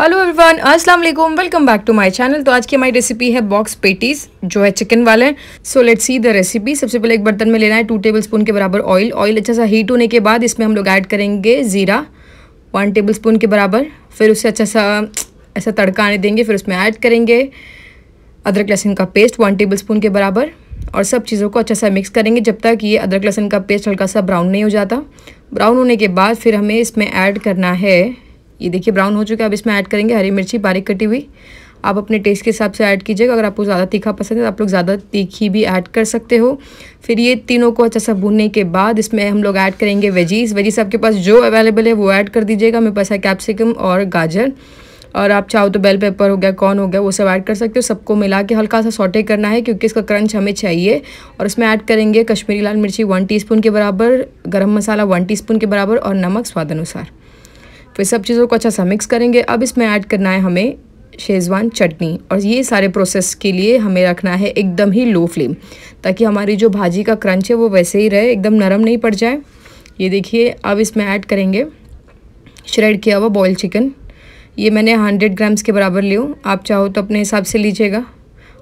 hello everyone अस्सलाम वालेकुम welcome back to my channel तो आज की हमारी रेसिपी है बॉक्स पेटीज़ जो है चिकन वाले so let's see the recipe सबसे पहले एक बर्तन में लेना है टू टेबल स्पून के बराबर ऑयल ऑयल अच्छा सा हीट होने के बाद इसमें हम लोग ऐड करेंगे ज़ीरा वन टेबल स्पून के बराबर फिर उसे अच्छा सा ऐसा तड़का आने देंगे फिर उसमें ऐड करेंगे अदरक लहसुन का पेस्ट वन टेबल स्पून के बराबर और सब चीज़ों को अच्छा सा मिक्स करेंगे जब तक ये अदरक लहसुन का पेस्ट हल्का सा ब्राउन नहीं हो जाता ब्राउन होने के बाद फिर हमें इसमें ऐड करना है ये देखिए ब्राउन हो चुका है अब इसमें ऐड करेंगे हरी मिर्ची बारीक कटी हुई आप अपने टेस्ट के हिसाब से ऐड कीजिएगा अगर आपको ज़्यादा तीखा पसंद है तो आप लोग ज़्यादा तीखी भी ऐड कर सकते हो फिर ये तीनों को अच्छा सा भूनने के बाद इसमें हम लोग ऐड करेंगे वेजीज वेजीज आपके पास जो अवेलेबल है वो ऐड कर दीजिएगा मेरे पास है कैप्सिकम और गाजर और आप चाहो तो बेल पेपर हो गया कॉर्न हो गया वो सब ऐड कर सकते हो सबको मिला के हल्का सा सॉटे करना है क्योंकि इसका क्रंच हमें चाहिए और इसमें ऐड करेंगे कश्मीरी लाल मिर्ची वन टीस्पून के बराबर गरम मसाला वन टीस्पून के बराबर और नमक स्वाद अनुसार फिर तो सब चीज़ों को अच्छा सा मिक्स करेंगे अब इसमें ऐड करना है हमें शेज़वान चटनी और ये सारे प्रोसेस के लिए हमें रखना है एकदम ही लो फ्लेम ताकि हमारी जो भाजी का क्रंच है वो वैसे ही रहे एकदम नरम नहीं पड़ जाए ये देखिए अब इसमें ऐड करेंगे श्रेड किया हुआ बॉयल चिकन ये मैंने हंड्रेड ग्राम्स के बराबर ली हूँ आप चाहो तो अपने हिसाब से लीजिएगा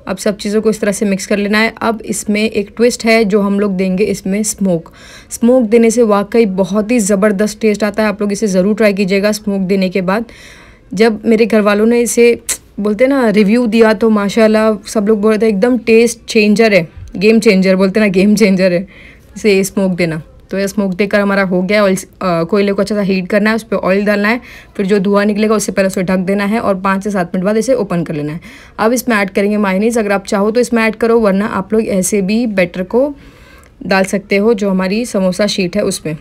अब सब चीज़ों को इस तरह से मिक्स कर लेना है अब इसमें एक ट्विस्ट है जो हम लोग देंगे इसमें स्मोक स्मोक देने से वाकई बहुत ही ज़बरदस्त टेस्ट आता है आप लोग इसे ज़रूर ट्राई कीजिएगा स्मोक देने के बाद जब मेरे घर वालों ने इसे बोलते ना रिव्यू दिया तो माशाला सब लोग बोल रहे थे एकदम टेस्ट चेंजर है गेम चेंजर बोलते ना गेम चेंजर है इसे स्मोक देना तो ये स्मोक देकर हमारा हो गया ऑयल कोयले को अच्छा सा हीट करना है उस पर ऑयल डालना है फिर जो धुआं निकलेगा उससे पहले उसे ढक देना है और पाँच से सात मिनट बाद इसे ओपन कर लेना है अब इसमें ऐड करेंगे मायनीस अगर आप चाहो तो इसमें ऐड करो वरना आप लोग ऐसे भी बैटर को डाल सकते हो जो हमारी समोसा शीट है उसमें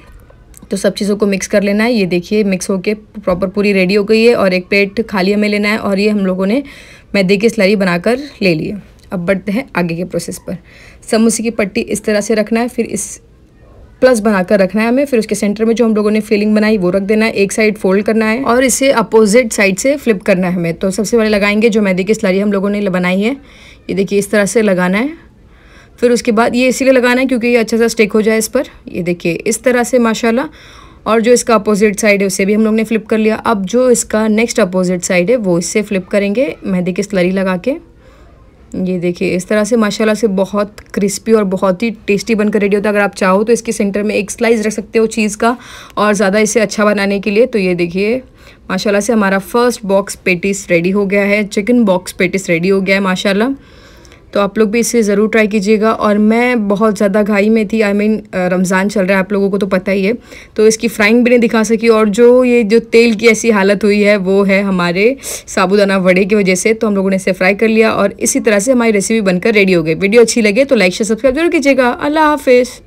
तो सब चीज़ों को मिक्स कर लेना है ये देखिए मिक्स होके प्रॉपर पूरी रेडी हो गई है और एक प्लेट खाली हमें लेना है और ये हम लोगों ने मैदे की स्लरी बनाकर ले है अब बढ़ते हैं आगे के प्रोसेस पर समोसे की पट्टी इस तरह से रखना है फिर इस प्लस बनाकर रखना है हमें फिर उसके सेंटर में जो हम लोगों ने फिलिंग बनाई वो रख देना है एक साइड फोल्ड करना है और इसे अपोजिट साइड से फ्लिप करना है हमें तो सबसे पहले लगाएंगे जो मैदे की स्लरी हम लोगों ने बनाई है ये देखिए इस तरह से लगाना है फिर उसके बाद ये इसीलिए लगाना है क्योंकि ये अच्छा सा स्टिक हो जाए इस पर ये देखिए इस तरह से माशाल्लाह और जो इसका अपोजिट साइड है उसे भी हम लोग ने फ्लिप कर लिया अब जो इसका नेक्स्ट अपोजिट साइड है वो इससे फ्लिप करेंगे मेहंदी की स्लरी लगा के ये देखिए इस तरह से माशाल्लाह से बहुत क्रिस्पी और बहुत ही टेस्टी बनकर रेडी होता है अगर आप चाहो तो इसके सेंटर में एक स्लाइस रख सकते हो चीज़ का और ज़्यादा इसे अच्छा बनाने के लिए तो ये देखिए माशाल्लाह से हमारा फर्स्ट बॉक्स पेटिस रेडी हो गया है चिकन बॉक्स पेटिस रेडी हो गया है माशाल्लाह तो आप लोग भी इसे ज़रूर ट्राई कीजिएगा और मैं बहुत ज़्यादा घाई में थी आई I मीन mean, रमज़ान चल रहा है आप लोगों को तो पता ही है तो इसकी फ्राइंग भी नहीं दिखा सकी और जो ये जो तेल की ऐसी हालत हुई है वो है हमारे साबुदाना वड़े की वजह से तो हम लोगों ने इसे फ्राई कर लिया और इसी तरह से हमारी रेसिपी बनकर रेडी हो गई वीडियो अच्छी लगे तो लाइक शेयर सब्सक्राइब जरूर कीजिएगा अल्लाह हाफिज़